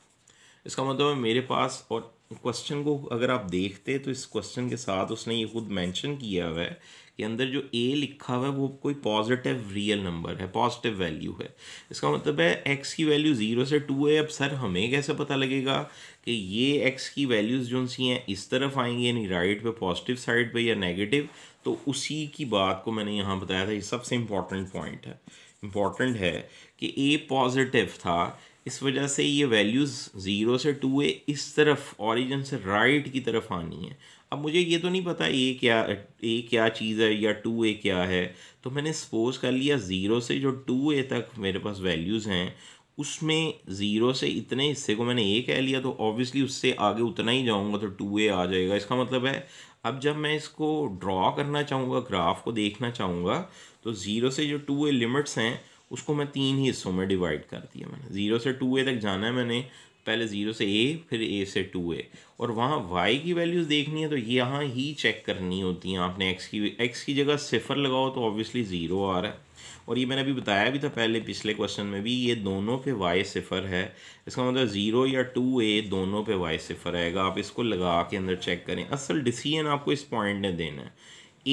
इसका मतलब मेरे पास और क्वेश्चन को अगर आप देखते तो इस क्वेश्चन के साथ उसने ये खुद मेंशन किया हुआ है के अंदर जो ए लिखा हुआ है वो कोई पॉजिटिव रियल नंबर है पॉजिटिव वैल्यू है इसका मतलब है एक्स की वैल्यू ज़ीरो से टू है अब सर हमें कैसे पता लगेगा कि ये एक्स की वैल्यूज़ जो सी हैं इस तरफ आएंगी यानी राइट पे पॉजिटिव साइड पे या नेगेटिव तो उसी की बात को मैंने यहाँ बताया था ये सबसे इम्पॉर्टेंट पॉइंट है इम्पॉर्टेंट है कि ए पॉजिटिव था इस वजह से ये वैल्यूज़ ज़ीरो से टू ए इस तरफ ऑरिजन से राइट की तरफ आनी है अब मुझे ये तो नहीं पता ए क्या ए क्या चीज़ है या टू ए क्या है तो मैंने सपोज कर लिया ज़ीरो से जो टू ए तक मेरे पास वैल्यूज़ हैं उसमें ज़ीरो से इतने हिस्से को मैंने ए कह लिया तो ऑब्वियसली उससे आगे उतना ही जाऊँगा तो टू ए आ जाएगा इसका मतलब है अब जब मैं इसको ड्रॉ करना चाहूँगा ग्राफ को देखना चाहूँगा तो ज़ीरो से जो टू ए लिमिट्स हैं उसको मैं तीन ही हिस्सों में डिवाइड कर दिया मैंने ज़ीरो से टू ए तक जाना है मैंने पहले ज़ीरो से ए फिर ए से टू ए और वहाँ वाई की वैल्यूज़ देखनी है तो यहाँ ही चेक करनी होती हैं आपने एक्स की एक्स की जगह सिफर लगाओ तो ऑब्वियसली ज़ीरो आ रहा है और ये मैंने अभी बताया भी था पहले पिछले क्वेश्चन में भी ये दोनों पे वाई सिफर है इसका मतलब ज़ीरो या टू ए दोनों पे वाई सिफर आएगा आप इसको लगा के अंदर चेक करें असल डिसीजन आपको इस पॉइंट ने देना है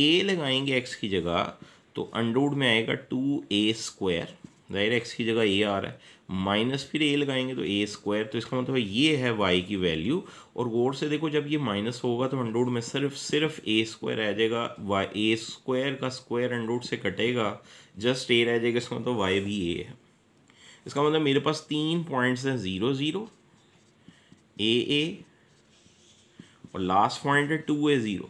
ए लगाएंगे एक्स की जगह तो अंडरूट में आएगा टू ए स्क्वायर ज़ाहिर एक्स की जगह ए आ रहा है माइनस फिर ए लगाएंगे तो ए स्क्वायर तो इसका मतलब ये है वाई की वैल्यू और गौर से देखो जब ये माइनस होगा तो अंडरूट में सिर्फ सिर्फ ए स्क्वायर रह जाएगा वाई ए स्क्वायर का स्क्वायर अंडरूट से कटेगा जस्ट ए रह जाएगा इसका मतलब वाई भी ए है इसका मतलब मेरे पास तीन पॉइंट्स हैं ज़ीरो ज़ीरो ए ए और लास्ट पॉइंट है टू ए ज़ीरो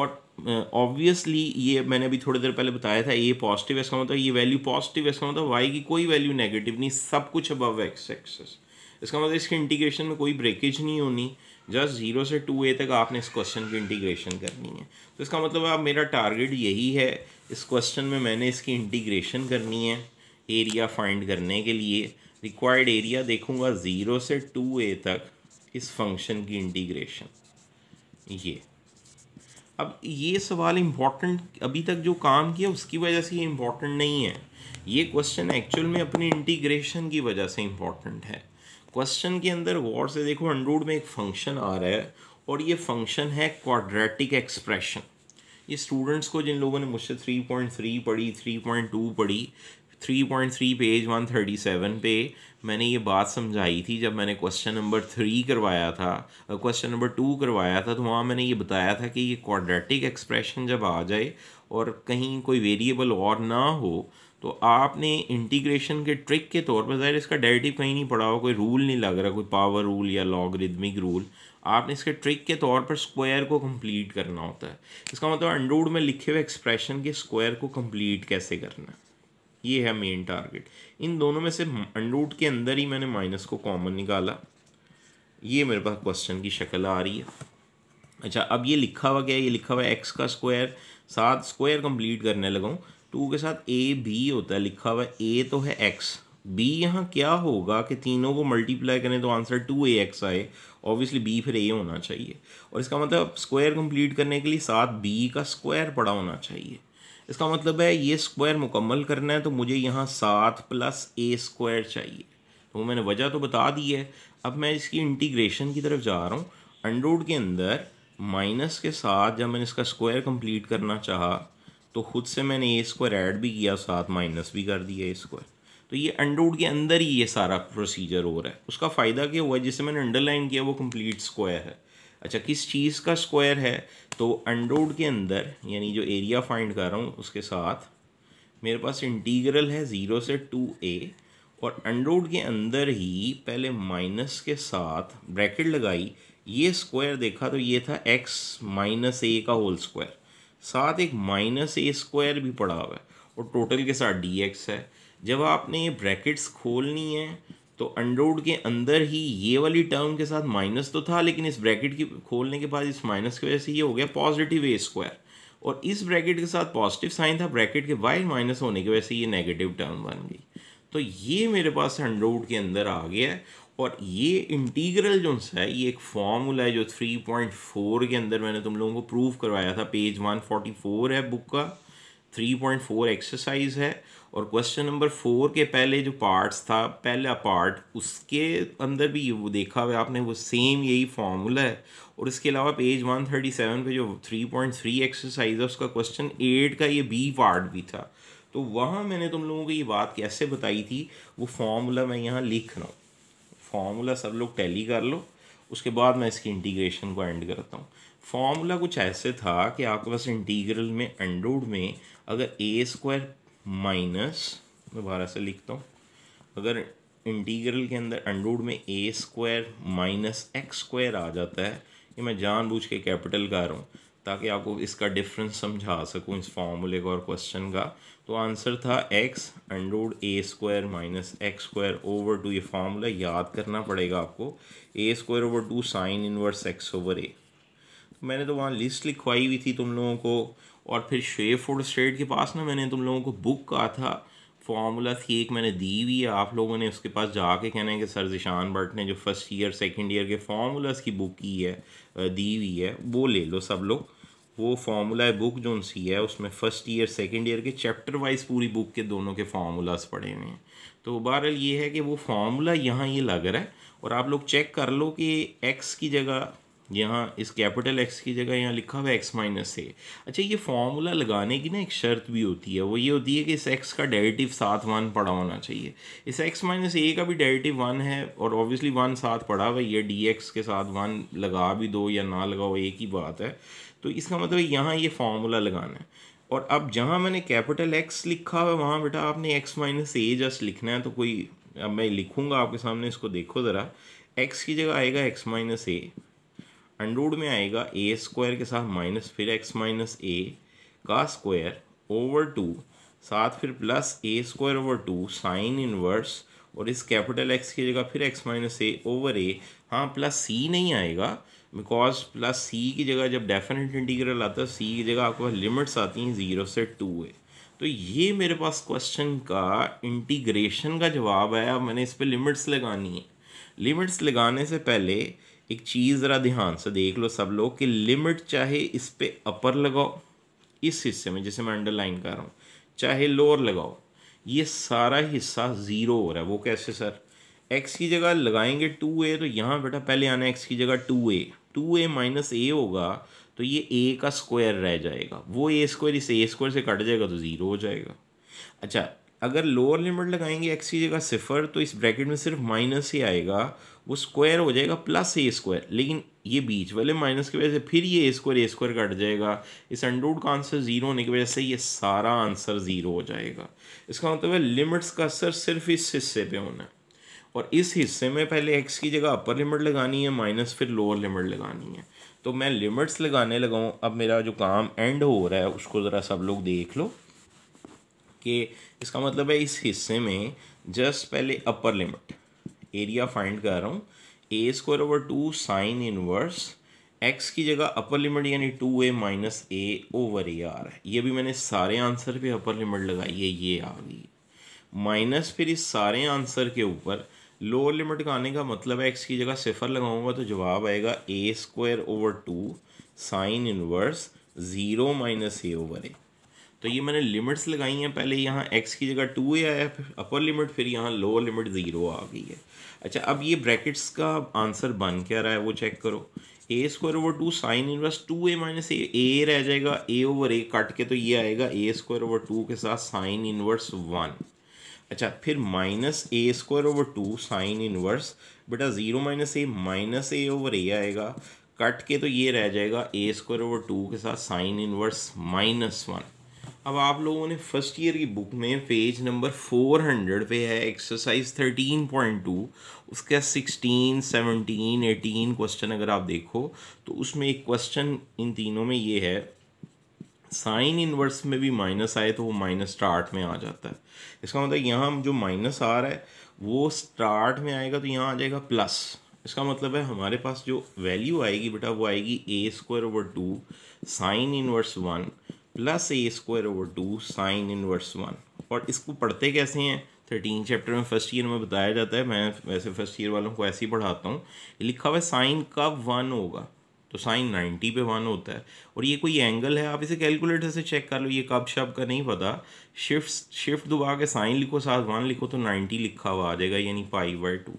और ऑब्वियसली uh, ये मैंने अभी थोड़ी देर पहले बताया था ए पॉजिटिव इसका मतलब ये वैल्यू पॉजिटिव इसका मतलब वाई की कोई वैल्यू नेगेटिव नहीं सब कुछ अबव एक्स एक्सेस इसका मतलब इसके इंटीग्रेशन में कोई ब्रेकेज नहीं होनी जस्ट जीरो से टू ए तक आपने इस क्वेश्चन की इंटीग्रेशन करनी है तो इसका मतलब आप मेरा टारगेट यही है इस क्वेश्चन में मैंने इसकी इंटीग्रेशन करनी है एरिया फाइंड करने के लिए रिक्वायर्ड एरिया देखूंगा ज़ीरो से टू ए तक इस फंक्शन की इंटीग्रेशन ये अब ये सवाल इम्पॉर्टेंट अभी तक जो काम किया उसकी वजह से ये इम्पॉर्टेंट नहीं है ये क्वेश्चन एक्चुअल में अपनी इंटीग्रेशन की वजह से इम्पॉर्टेंट है क्वेश्चन के अंदर गौर से देखो अनूड में एक फंक्शन आ रहा है और ये फंक्शन है क्वाड्रेटिक एक्सप्रेशन ये स्टूडेंट्स को जिन लोगों ने मुझसे 3.3 पढ़ी 3.2 पढ़ी three point three page one thirty seven पे मैंने ये बात समझाई थी जब मैंने क्वेश्चन नंबर थ्री करवाया था क्वेश्चन नंबर टू करवाया था तो वहाँ मैंने ये बताया था कि ये क्वाड्रेटिक एक्सप्रेशन जब आ जाए और कहीं कोई वेरिएबल और ना हो तो आपने इंटीग्रेशन के ट्रिक के तौर पर ज़ाहिर इसका डेरेटिव कहीं नहीं पड़ा हो कोई रूल नहीं लग रहा कोई पावर रूल या लॉगरिदमिक रूल आपने इसके ट्रिक के तौर पर स्क्वायर को कंप्लीट करना होता है इसका मतलब अंडरूड में लिखे हुए एक्सप्रेशन के स्क्वायर को कंप्लीट कैसे करना है ये है मेन टारगेट इन दोनों में से अंडरूट के अंदर ही मैंने माइनस को कॉमन निकाला ये मेरे पास क्वेश्चन की शक्ल आ रही है अच्छा अब ये लिखा हुआ क्या है ये लिखा हुआ है एक्स का स्क्वायर सात स्क्वायर कंप्लीट करने लगा हूँ टू के साथ ए बी होता है लिखा हुआ ए तो है एक्स बी यहाँ क्या होगा कि तीनों को मल्टीप्लाई करें तो आंसर टू ए एक्स आए ऑब्वियसली बी फिर ए होना चाहिए और इसका मतलब स्क्वायर कंप्लीट करने के लिए सात बी का स्क्वायर पड़ा होना चाहिए इसका मतलब है ये स्क्वायर मुकम्मल करना है तो मुझे यहाँ सात प्लस ए स्क्वायर चाहिए तो मैंने वजह तो बता दी है अब मैं इसकी इंटीग्रेशन की तरफ जा रहा हूँ अंडरूड के अंदर माइनस के साथ जब मैंने इसका स्क्वायर कंप्लीट करना चाहा तो खुद से मैंने ए स्क्वायर ऐड भी किया साथ माइनस भी कर दिया ए स्क्वायर तो ये अंडरूड के अंदर ही ये सारा प्रोसीजर हो रहा है उसका फ़ायदा क्या हुआ जिसे मैंने अंडरलाइन किया वो कम्प्लीट स्क्वायर है अच्छा किस चीज़ का स्क्वायर है तो अंडरोड के अंदर यानी जो एरिया फाइंड कर रहा हूँ उसके साथ मेरे पास इंटीग्रल है ज़ीरो से टू ए और अंडरोड के अंदर ही पहले माइनस के साथ ब्रैकेट लगाई ये स्क्वायर देखा तो ये था एक्स माइनस ए का होल स्क्वायर साथ एक माइनस ए स्क्वायर भी पड़ा हुआ है और टोटल के साथ डी एक्स है जब आपने ये ब्रैकेट्स खोलनी है तो अंडर के अंदर ही ये वाली टर्म के साथ माइनस तो था लेकिन इस ब्रैकेट की खोलने के बाद इस माइनस की वजह से ये हो गया पॉजिटिव ए स्क्वायर और इस ब्रैकेट के साथ पॉजिटिव साइन था ब्रैकेट के बाहर माइनस होने की वजह से ये नेगेटिव टर्म बन गई तो ये मेरे पास अंडर के अंदर आ गया और ये इंटीग्रल जो है ये एक फॉर्मूला है जो फोर के अंदर मैंने तुम लोगों को प्रूव करवाया था पेज फोर है बुक का फोर एक्सरसाइज है और क्वेश्चन नंबर फोर के पहले जो पार्ट्स था पहला पार्ट उसके अंदर भी वो देखा हुआ आपने वो सेम यही फार्मूला है और इसके अलावा पेज वन थर्टी सेवन पर जो थ्री पॉइंट थ्री एक्सरसाइज है उसका क्वेश्चन एट का ये बी पार्ट भी था तो वहाँ मैंने तुम लोगों को ये बात कैसे बताई थी वो फार्मूला मैं यहाँ लिख रहा हूँ फार्मूला सब लोग टैली कर लो उसके बाद मैं इसकी इंटीग्रेशन को एंड करता हूँ फॉर्मूला कुछ ऐसे था कि आपके पास इंटीग्रल में अंडोड में अगर ए स्क्वायर माइनस दोबारा से लिखता हूँ अगर इंटीग्रल के अंदर अंडरूड में a square minus x square आ जाता है ये मैं जानबूझ के कैपिटल का रहा हूँ ताकि आपको इसका डिफरेंस समझा सकूँ इस फॉर्मूले का और क्वेश्चन का तो आंसर था x under root a square minus x square over two ये फार्मूला याद करना पड़ेगा आपको a square over two sine inverse x over a मैंने तो वहाँ लिस्ट लिखवाई हुई थी तुम लोगों को और फिर शेफोर्ड स्टेट के पास ना मैंने तुम लोगों को बुक कहा था फार्मूला थी एक मैंने दी हुई है आप लोगों ने उसके पास जाके कहना है कि सर जिशान भट्ट ने जो फर्स्ट ईयर सेकंड ईयर के फार्मूलाज की बुक की है दी हुई है वो ले लो सब लोग वो फार्मूला बुक जो सी है उसमें फ़र्स्ट ईयर सेकंड ईयर के चैप्टर वाइज पूरी बुक के दोनों के फार्मूलाज पढ़े हुए हैं तो बहरहाल ये है कि वो फार्मूला यहाँ ये यह लग रहा है और आप लोग चेक कर लो कि एक्स की जगह यहाँ इस कैपिटल एक्स की जगह यहाँ लिखा हुआ एक्स माइनस ए अच्छा ये फॉर्मूला लगाने की ना एक शर्त भी होती है वो ये होती है कि इस एक्स का डेरेटिव साथ वन पड़ा होना चाहिए इस एक्स माइनस ए का भी डेरेटिव वन है और ऑब्वियसली वन साथ पड़ा हुआ ये डी एक्स के साथ वन लगा भी दो या ना लगाओ एक ही बात है तो इसका मतलब यहाँ ये फॉर्मूला लगाना है और अब जहाँ मैंने कैपिटल एक्स लिखा हुआ वहाँ बेटा आपने एक्स माइनस ए जस्ट लिखना है तो कोई अब मैं लिखूँगा आपके सामने इसको देखो ज़रा एक्स की जगह आएगा एक्स माइनस ए अंडरूड में आएगा ए स्क्वायर के साथ माइनस फिर एक्स माइनस ए का स्क्वायर ओवर टू साथ फिर plus a square over two sine inverse और इस कैपिटल एक्स की जगह फिर x minus a over a हाँ प्लस सी नहीं आएगा बिकॉज प्लस सी की जगह जब डेफिनेट इंटीग्रल आता है सी की जगह आपके पास लिमिट्स आती हैं ज़ीरो से टू है तो ये मेरे पास क्वेश्चन का इंटीग्रेशन का जवाब है अब मैंने इस पर लिमिट्स लगानी है लिमिट्स लगाने से पहले एक चीज़ ज़रा ध्यान से देख लो सब लोग कि लिमिट चाहे इस पर अपर लगाओ इस हिस्से में जैसे मैं अंडरलाइन कर रहा हूँ चाहे लोअर लगाओ ये सारा हिस्सा ज़ीरो हो रहा है वो कैसे सर एक्स की जगह लगाएंगे टू ए तो यहाँ बेटा पहले आना एक्स की जगह two a two a minus a होगा तो ये ए का स्क्वायर रह जाएगा वो ए स्क्वायर इस ए स्क्वायर से कट जाएगा तो ज़ीरो हो जाएगा अच्छा अगर लोअर लिमिट लगाएंगे एक्स की जगह सिफर तो इस ब्रैकेट में सिर्फ माइनस ही आएगा वो स्क्वायर हो जाएगा प्लस ए स्क्वायर लेकिन ये बीच वाले माइनस की वजह से फिर ये a square a square cut जाएगा इस अंडरूट का आंसर ज़ीरो होने की वजह से ये सारा आंसर ज़ीरो हो जाएगा इसका मतलब है लिमिट्स का असर सिर्फ इस हिस्से पे होना है और इस हिस्से में पहले एक्स की जगह अपर लिमिट लगानी है माइनस फिर लोअर लिमिट लगानी है तो मैं लिमिट्स लगाने लगाऊँ अब मेरा जो काम एंड हो रहा है उसको ज़रा सब लोग देख लो कि इसका मतलब है इस हिस्से में जस्ट पहले अपर लिमिट एरिया फाइंड कर रहा हूँ a square over two sine inverse x की जगह अपर लिमिट यानी two a minus a over a आर है ये भी मैंने सारे आंसर पे अपर लिमिट लगाई है ये आ गई माइनस फिर इस सारे आंसर के ऊपर लोअर लिमिट का आने का मतलब है एक्स की जगह सिफर लगाऊंगा तो जवाब आएगा a square over two sine inverse zero minus a over a तो ये मैंने लिमिट्स लगाई हैं पहले यहाँ एक्स की जगह टू ए आया फिर अपर लिमिट फिर यहाँ लोअर लिमिट ज़ीरो आ गई है अच्छा अब ये ब्रैकेट्स का आंसर बन क्या रहा है वो चेक करो a square over two sine inverse two a minus a a रह जाएगा ए ओवर ए काट के तो ये आएगा ए स्क्वायर ओवर टू के साथ साइन इनवर्स वन अच्छा फिर minus a square over two sine inverse बेटा zero minus a minus a over a आएगा कट के तो ये रह जाएगा ए स्क्वायर ओवर टू के साथ साइन इनवर्स माइनस वन अब आप लोगों ने फर्स्ट ईयर की बुक में पेज नंबर फोर हंड्रेड पे है एक्सरसाइज थर्टीन पॉइंट टू उसके सिक्सटीन सेवनटीन एटीन क्वेश्चन अगर आप देखो तो उसमें एक क्वेश्चन इन तीनों में ये है साइन इनवर्स में भी माइनस आए तो वो माइनस स्टार्ट में आ जाता है इसका मतलब यहाँ जो माइनस आ रहा है वो स्टार्ट में आएगा तो यहाँ आ जाएगा प्लस इसका मतलब है हमारे पास जो वैल्यू आएगी बेटा वो आएगी a square over two sine inverse one plus a square over two sine inverse one और इसको पढ़ते कैसे हैं थर्टीन चैप्टर में फर्स्ट ईयर में बताया जाता है मैं वैसे फर्स्ट ईयर वालों को ऐसे ही पढ़ाता हूँ लिखा हुआ है साइन कब वन होगा तो साइन नाइन्टी पे वन होता है और ये कोई एंगल है आप इसे कैलकुलेटर से चेक कर लो ये कब शब का नहीं पता शिफ्ट शिफ्ट दबा के साइन लिखो साथ वन लिखो तो नाइन्टी लिखा हुआ आ जाएगा यानी पाई बाई टू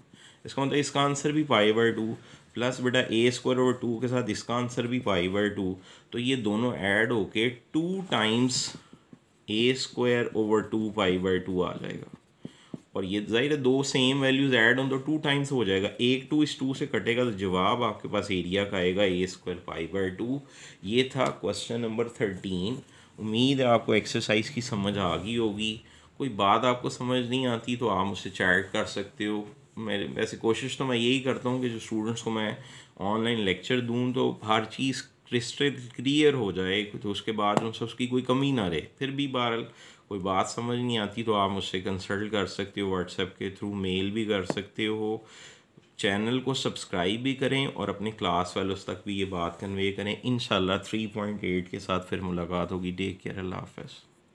इसका मतलब इसका आंसर भी पाई बाई टू प्लस बेटा ए स्क्वायर और टू के साथ इसका आंसर भी पाई बाई टू तो ये दोनों ऐड होके two times a square over two pi by two आ जाएगा और ये जाहिर है दो सेम वैल्यूज ऐड हों तो टू टाइम्स हो जाएगा एक टू इस टू से कटेगा तो जवाब आपके पास एरिया का आएगा a square pi by two ये था क्वेश्चन नंबर थर्टीन उम्मीद है आपको एक्सरसाइज की समझ आ गई होगी कोई बात आपको समझ नहीं आती तो आप मुझसे चैट कर सकते हो मेरे वैसे कोशिश तो मैं यही करता हूँ कि जो स्टूडेंट्स को मैं ऑनलाइन लेक्चर दूँ तो हर चीज़ क्रिस्टल क्लियर हो जाए तो उसके बाद उनसे उसकी कोई कमी ना रहे फिर भी बहर कोई बात समझ नहीं आती तो आप मुझसे कंसल्ट कर सकते हो व्हाट्सएप के थ्रू मेल भी कर सकते हो चैनल को सब्सक्राइब भी करें और अपने क्लास वालों तक भी ये बात कन्वे करें इन थ्री पॉइंट एट के साथ फिर मुलाकात होगी टेक केयर अल्लाह हाफ